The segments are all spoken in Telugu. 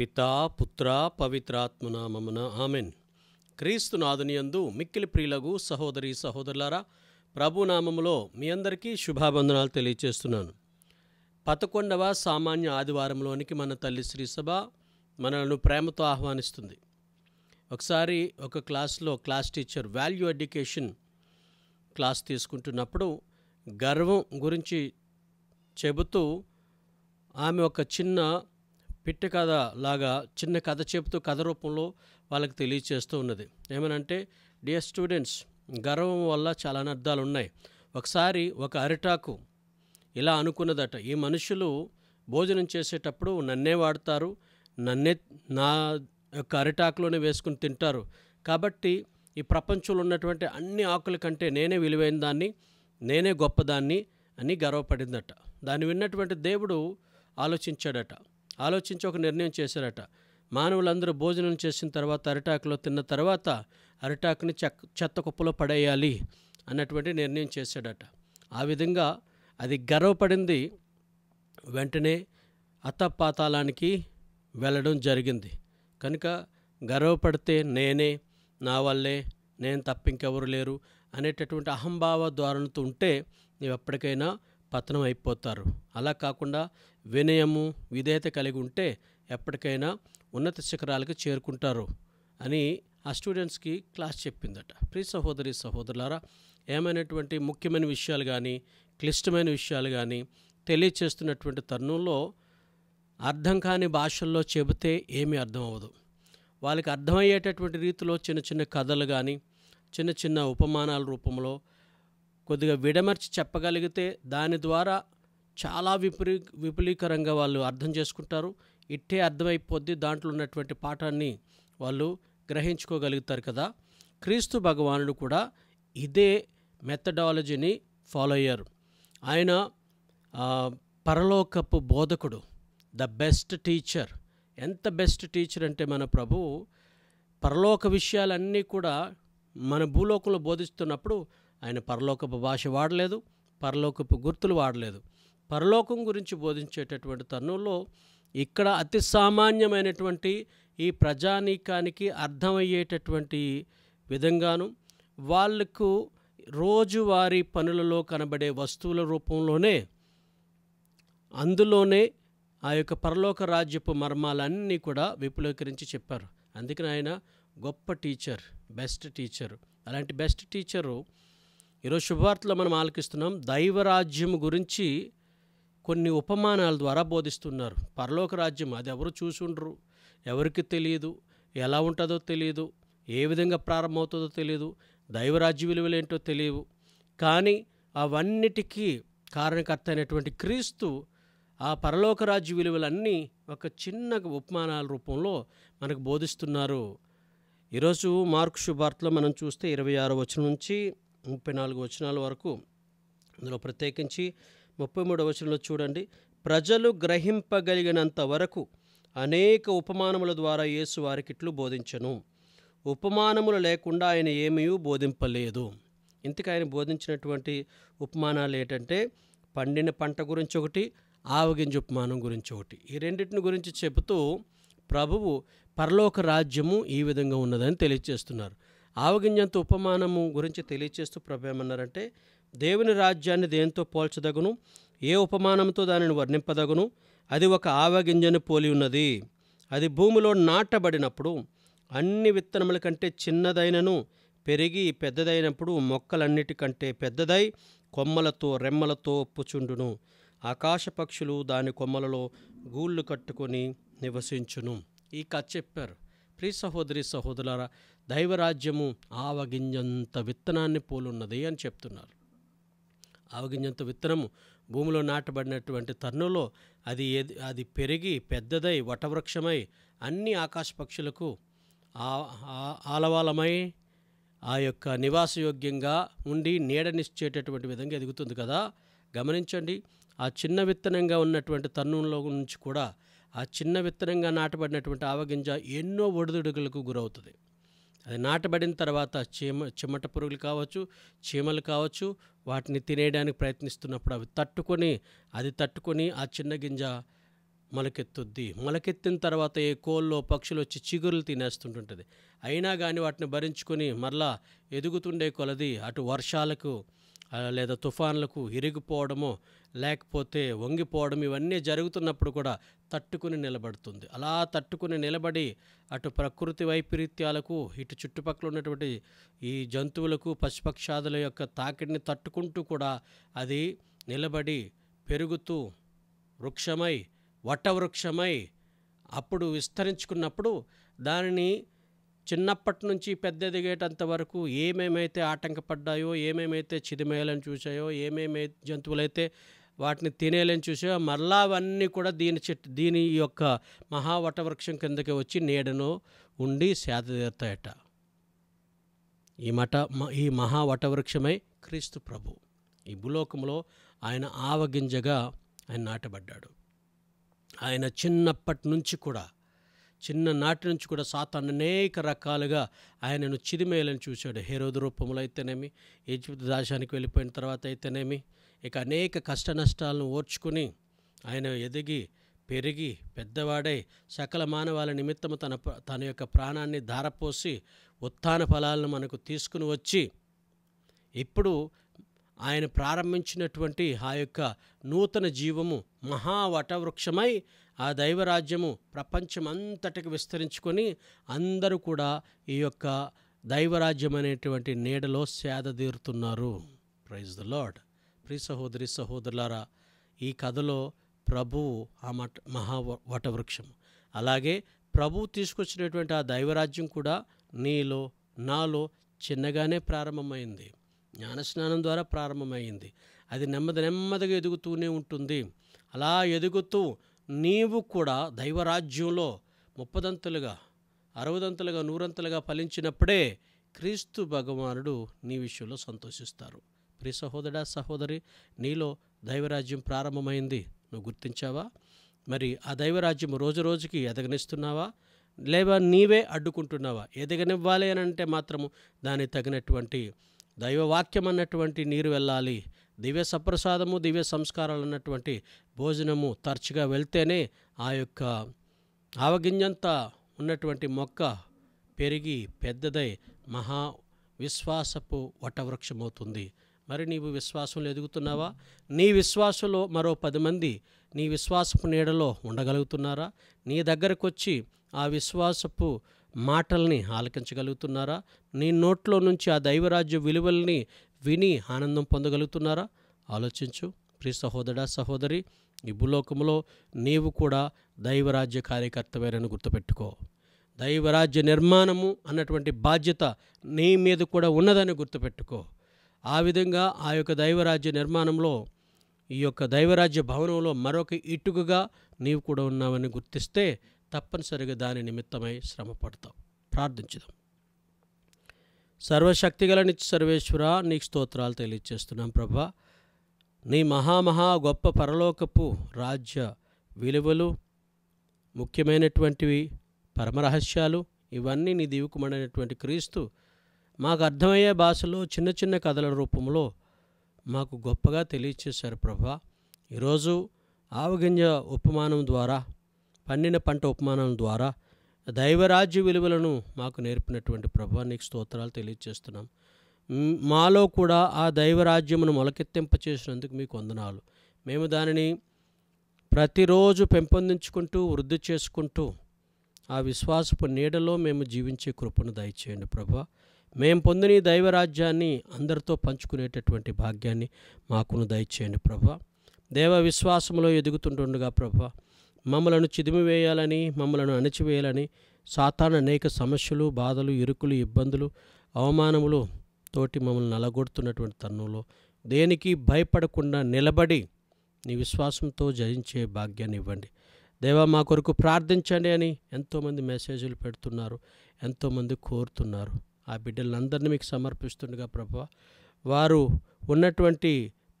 పితా పుత్ర పవిత్రాత్మనామమున ఆమెన్ క్రీస్తునాథునియందు మిక్కిలి ప్రియులగు సహోదరి సహోదరులారా ప్రభునామములో మీ అందరికీ శుభాబంధనాలు తెలియచేస్తున్నాను పదకొండవ సామాన్య ఆదివారంలోనికి మన తల్లి శ్రీసభ మనల్ని ప్రేమతో ఆహ్వానిస్తుంది ఒకసారి ఒక క్లాస్లో class teacher value education class తీసుకుంటున్నప్పుడు గర్వం గురించి చెబుతూ ఆమె ఒక చిన్న పిట్ట కథ లాగా చిన్న కథ చెబుతూ కథ రూపంలో వాళ్ళకి తెలియచేస్తూ ఉన్నది ఏమనంటే డియర్ స్టూడెంట్స్ గర్వం వల్ల చాలా అనర్థాలు ఉన్నాయి ఒకసారి ఒక అరిటాకు ఇలా అనుకున్నదట ఈ మనుషులు భోజనం చేసేటప్పుడు నన్నే వాడతారు నన్నే నా యొక్క అరిటాకులోనే వేసుకుని తింటారు కాబట్టి ఈ ప్రపంచంలో ఉన్నటువంటి అన్ని ఆకుల కంటే నేనే విలువైన దాన్ని నేనే గొప్పదాన్ని అని గర్వపడిందట దాన్ని విన్నటువంటి దేవుడు ఆలోచించాడట ఆలోచించి ఒక నిర్ణయం చేశారట మానవులందరూ భోజనం చేసిన తర్వాత అరిటాకులో తిన్న తర్వాత అరిటాకుని చెత్త కుప్పలో పడేయాలి అన్నటువంటి నిర్ణయం చేశాడట ఆ విధంగా అది గర్వపడింది వెంటనే అత్తపాతాళానికి వెళ్ళడం జరిగింది కనుక గర్వపడితే నేనే నా వల్లే నేను తప్ప లేరు అనేటటువంటి అహంభావ ధోరణితో ఉంటే నీవు ఎప్పటికైనా పతనం అయిపోతారు అలా కాకుండా వినయము విధేయత కలిగి ఉంటే ఎప్పటికైనా ఉన్నత శిఖరాలకు చేరుకుంటారు అని ఆ స్టూడెంట్స్కి క్లాస్ చెప్పిందట ప్రీ సహోదరి సహోదరులారా ఏమైనటువంటి ముఖ్యమైన విషయాలు కానీ క్లిష్టమైన విషయాలు కానీ తెలియచేస్తున్నటువంటి తరుణంలో అర్థం కాని భాషల్లో చెబితే ఏమీ అర్థం అవ్వదు వాళ్ళకి అర్థమయ్యేటటువంటి రీతిలో చిన్న చిన్న కథలు కానీ చిన్న చిన్న ఉపమానాల రూపంలో కొద్దిగా విడమర్చి చెప్పగలిగితే దాని ద్వారా చాలా విపులీ విపులీకరంగా వాళ్ళు అర్థం చేసుకుంటారు ఇట్టే అర్థమైపోద్ది దాంట్లో ఉన్నటువంటి పాఠాన్ని వాళ్ళు గ్రహించుకోగలుగుతారు కదా క్రీస్తు భగవానుడు కూడా ఇదే మెథడాలజీని ఫాలో అయ్యారు ఆయన పరలోకపు బోధకుడు ద బెస్ట్ టీచర్ ఎంత బెస్ట్ టీచర్ అంటే మన ప్రభువు పరలోక విషయాలన్నీ కూడా మన భూలోకంలో బోధిస్తున్నప్పుడు ఆయన పరలోకపు భాష వాడలేదు పరలోకపు గుర్తులు వాడలేదు పరలోకం గురించి బోధించేటటువంటి తరుణంలో ఇక్కడ అతి సామాన్యమైనటువంటి ఈ ప్రజానీకానికి అర్థమయ్యేటటువంటి విధంగాను వాళ్లకు రోజువారీ పనులలో కనబడే వస్తువుల రూపంలోనే అందులోనే ఆ యొక్క పరలోక రాజ్యపు మర్మాలన్నీ కూడా విపులీకరించి చెప్పారు అందుకని ఆయన గొప్ప టీచర్ బెస్ట్ టీచరు అలాంటి బెస్ట్ టీచరు ఈరోజు శుభవార్తలో మనం ఆలకిస్తున్నాం దైవరాజ్యం గురించి కొన్ని ఉపమానాల ద్వారా బోధిస్తున్నారు పరలోక రాజ్యం అది ఎవరు చూసుండ్రు ఎవరికి తెలియదు ఎలా ఉంటుందో తెలియదు ఏ విధంగా ప్రారంభమవుతుందో తెలియదు దైవరాజ్య ఏంటో తెలియవు కానీ అవన్నిటికీ కారణకర్త అయినటువంటి క్రీస్తు ఆ పరలోక రాజ్య విలువలన్నీ ఒక చిన్న ఉపమానాల రూపంలో మనకు బోధిస్తున్నారు ఈరోజు మార్క్ శుభార్త్లో మనం చూస్తే ఇరవై ఆరు వచనం నుంచి ముప్పై నాలుగు వచనాల వరకు అందులో ప్రత్యేకించి ముప్పై మూడవ వచనంలో చూడండి ప్రజలు గ్రహింపగలిగినంత వరకు అనేక ఉపమానముల ద్వారా యేసు వారికిట్లు బోధించను ఉపమానములు లేకుండా ఆయన ఏమీ బోధింపలేదు ఇంతకు ఆయన బోధించినటువంటి ఉపమానాలు ఏంటంటే పండిన పంట గురించి ఒకటి ఆవగింజ ఉపమానం గురించి ఒకటి ఈ రెండింటిని గురించి చెబుతూ ప్రభువు పరలోక రాజ్యము ఈ విధంగా ఉన్నదని తెలియజేస్తున్నారు ఆవగింజంత ఉపమానము గురించి తెలియజేస్తూ ప్రభు ఏమన్నారంటే దేవుని రాజ్యాన్ని దేంతో పోల్చదగును ఏ ఉపమానంతో దానిని వర్ణింపదగును అది ఒక ఆవగింజను పోలి ఉన్నది అది భూమిలో నాటబడినప్పుడు అన్ని విత్తనముల కంటే చిన్నదైనను పెరిగి పెద్దదైనప్పుడు మొక్కలన్నిటికంటే పెద్దదై కొమ్మలతో రెమ్మలతో పుచుండును ఆకాశ పక్షులు దాని కొమ్మలలో గూళ్ళు కట్టుకొని నివసించును ఈ కథ చెప్పారు ప్రీ సహోదరి సహోదరుల దైవరాజ్యము ఆవగింజంత విత్తనాన్ని పోలున్నది అని చెప్తున్నారు ఆవగింజంత విత్తనము భూమిలో నాటబడినటువంటి తరుణంలో అది ఏది అది పెరిగి పెద్దదై వటవృక్షమై అన్ని ఆకాశ పక్షులకు ఆలవాలమై ఆ యొక్క నివాసయోగ్యంగా ఉండి నీడనిచ్చేటటువంటి విధంగా ఎదుగుతుంది కదా గమనించండి ఆ చిన్న విత్తనంగా ఉన్నటువంటి తన్నుల్లో నుంచి కూడా ఆ చిన్న విత్తనంగా నాటబడినటువంటి ఆవగింజ ఎన్నో ఒడిదుడుగులకు గురవుతుంది అది నాటబడిన తర్వాత చీమ చిమట పురుగులు కావచ్చు చీమలు కావచ్చు వాటిని తినేయడానికి ప్రయత్నిస్తున్నప్పుడు అవి తట్టుకొని అది తట్టుకొని ఆ చిన్న గింజ మొలకెత్తుద్ది మొలకెత్తిన తర్వాత ఏ కోల్లో పక్షులు వచ్చి చిగురులు తినేస్తుంటుంటుంది అయినా కానీ వాటిని భరించుకొని మరలా ఎదుగుతుండే కొలది అటు వర్షాలకు లేదా తుఫాన్లకు ఇరిగిపోవడము లేకపోతే వంగిపోవడం ఇవన్నీ జరుగుతున్నప్పుడు కూడా తట్టుకుని నిలబడుతుంది అలా తట్టుకుని నిలబడి అటు ప్రకృతి వైపరీత్యాలకు ఇటు చుట్టుపక్కల ఉన్నటువంటి ఈ జంతువులకు పశుపక్షాదుల యొక్క తాకిడిని తట్టుకుంటూ కూడా అది నిలబడి పెరుగుతూ వృక్షమై వటవృక్షమై అప్పుడు విస్తరించుకున్నప్పుడు దానిని చిన్నప్పటి నుంచి పెద్ద ఎదిగేటంత వరకు ఏమేమైతే ఆటంకపడ్డాయో ఏమేమైతే చిదిమేయాలని చూసాయో ఏమేమై జంతువులైతే వాటిని తినేయాలని చూసే మరలా అవన్నీ కూడా దీని చెట్టు దీని యొక్క మహావటవృక్షం కిందకి వచ్చి నీడను ఉండి సేద తీరుతాయట ఈ మఠ ఈ మహావటవృక్షమై క్రీస్తు ప్రభు ఈ భూలోకంలో ఆయన ఆవగింజగా ఆయన నాటబడ్డాడు ఆయన చిన్నప్పటి నుంచి కూడా చిన్న నాటి నుంచి కూడా సాతాన్ అనేక రకాలుగా ఆయనను చిరిమేయాలని చూశాడు హేరోదు రూపంలో అయితేనేమి ఈజిప్ట్ దాశానికి వెళ్ళిపోయిన తర్వాత అయితేనేమి ఇక అనేక కష్ట నష్టాలను ఓర్చుకుని ఆయన ఎదిగి పెరిగి పెద్దవాడై సకల మానవాల నిమిత్తము తన తన యొక్క ప్రాణాన్ని ధారపోసి ఉత్థాన ఫలాలను మనకు తీసుకుని వచ్చి ఇప్పుడు ఆయన ప్రారంభించినటువంటి ఆ యొక్క నూతన జీవము మహా ఆ దైవరాజ్యము ప్రపంచమంతటికి విస్తరించుకొని అందరూ కూడా ఈ యొక్క దైవరాజ్యం అనేటువంటి నీడలో సేదతీరుతున్నారు ప్రైజ్ ద లాడ్ ప్రీ సహోదరి సహోదరులారా ఈ కథలో ప్రభువు ఆ మట మహా వటవృక్షం అలాగే ప్రభువు తీసుకొచ్చినటువంటి ఆ దైవరాజ్యం కూడా నీలో నాలో చిన్నగానే ప్రారంభమైంది జ్ఞానస్నానం ద్వారా ప్రారంభమైంది అది నెమ్మది నెమ్మదిగా ఎదుగుతూనే ఉంటుంది అలా ఎదుగుతూ నీవు కూడా దైవరాజ్యంలో ముప్పదంతులుగా అరవదంతులుగా నూరంతులుగా ఫలించినప్పుడే క్రీస్తు భగవానుడు నీ విషయంలో సంతోషిస్తారు ప్రి సహోదరా సహోదరి నీలో దైవరాజ్యం ప్రారంభమైంది నువ్వు గుర్తించావా మరి ఆ దైవరాజ్యం రోజు రోజుకి ఎదగనిస్తున్నావా లేదా నీవే అడ్డుకుంటున్నావా ఎదగనివ్వాలి అని అంటే మాత్రము దానికి తగినటువంటి దైవవాక్యం అన్నటువంటి నీరు వెళ్ళాలి దివ్య సప్రసాదము దివ్య సంస్కారాలు అన్నటువంటి భోజనము తరచుగా వెళ్తేనే ఆ యొక్క ఆవగింజంతా ఉన్నటువంటి మొక్క పెరిగి పెద్దదై మహా విశ్వాసపు వటవృక్షమవుతుంది మరి నీవు విశ్వాసంలో ఎదుగుతున్నావా నీ విశ్వాసంలో మరో పది మంది నీ విశ్వాసపు నీడలో ఉండగలుగుతున్నారా నీ దగ్గరకు వచ్చి ఆ విశ్వాసపు మాటల్ని ఆలకించగలుగుతున్నారా నీ నోట్లో నుంచి ఆ దైవరాజ్య విలువల్ని విని ఆనందం పొందగలుగుతున్నారా ఆలోచించు ప్రి సహోదరా సహోదరి ఈ భూలోకంలో నీవు కూడా దైవరాజ్య కార్యకర్తవేనని గుర్తుపెట్టుకో దైవరాజ్య నిర్మాణము అన్నటువంటి బాధ్యత నీ మీద కూడా ఉన్నదని గుర్తుపెట్టుకో ఆ విధంగా ఆ యొక్క దైవరాజ్య నిర్మాణంలో ఈ యొక్క దైవరాజ్య భవనంలో మరొక ఇటుకగా నీవు కూడా ఉన్నావని గుర్తిస్తే తప్పనిసరిగా దాని నిమిత్తమై శ్రమ పడతావు ప్రార్థించుదాం సర్వశక్తిగల నిత్య సర్వేశ్వర నీకు స్తోత్రాలు తెలియజేస్తున్నాం ప్రభా నీ మహామహా గొప్ప పరలోకపు రాజ్య విలువలు ముఖ్యమైనటువంటివి పరమరహస్యాలు ఇవన్నీ నీ దీవుకుమడైనటువంటి క్రీస్తు మాకు అర్థమయ్యే భాషలో చిన్న చిన్న కథల రూపంలో మాకు గొప్పగా తెలియచేశారు ప్రభా ఈరోజు ఆవగింజ ఉపమానం ద్వారా పండిన పంట ఉపమానం ద్వారా దైవరాజ్య విలువలను మాకు నేర్పినటువంటి ప్రభా నీకు స్తోత్రాలు తెలియజేస్తున్నాం మాలో కూడా ఆ దైవరాజ్యమును చేసినందుకు మీకు వందనాలు మేము దానిని ప్రతిరోజు పెంపొందించుకుంటూ వృద్ధి చేసుకుంటూ ఆ విశ్వాసపు నీడలో మేము జీవించే కృపను దయచేయండి ప్రభా మేం పొందిన దైవరాజ్యాన్ని అందరితో పంచుకునేటటువంటి భాగ్యాన్ని మాకును దయచేయండి ప్రభా దేవ విశ్వాసంలో ఎదుగుతుంటుండగా ప్రభా మమ్మలను చిదిమివేయాలని మమ్మలను అణచివేయాలని సాతాను అనేక సమస్యలు బాధలు ఇరుకులు ఇబ్బందులు అవమానములు తోటి మమ్మల్ని నలగొడుతున్నటువంటి తరుణంలో దేనికి భయపడకుండా నిలబడి నీ విశ్వాసంతో జయించే భాగ్యాన్ని ఇవ్వండి దేవా మా కొరకు ప్రార్థించండి అని ఎంతోమంది మెసేజ్లు పెడుతున్నారు ఎంతోమంది కోరుతున్నారు ఆ బిడ్డలందరినీ మీకు సమర్పిస్తుండగా ప్రభావ వారు ఉన్నటువంటి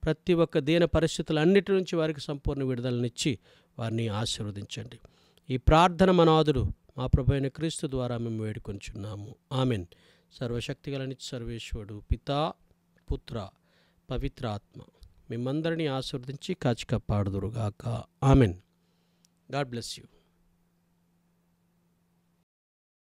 ప్రతి ఒక్క దీన పరిస్థితులన్నిటి నుంచి వారికి సంపూర్ణ విడుదలనిచ్చి వారిని ఆశీర్వదించండి ఈ ప్రార్థన మనాదుడు మా ప్రభు అయిన క్రీస్తు ద్వారా మేము వేడుకొంచున్నాము ఆమెన్ సర్వశక్తిగలని సర్వేశ్వరుడు పితా పుత్ర పవిత్రాత్మ మిమ్మందరినీ ఆశీర్వదించి కాచి కాపాడుదురుగాక ఆమెన్ గాడ్ బ్లెస్ యూ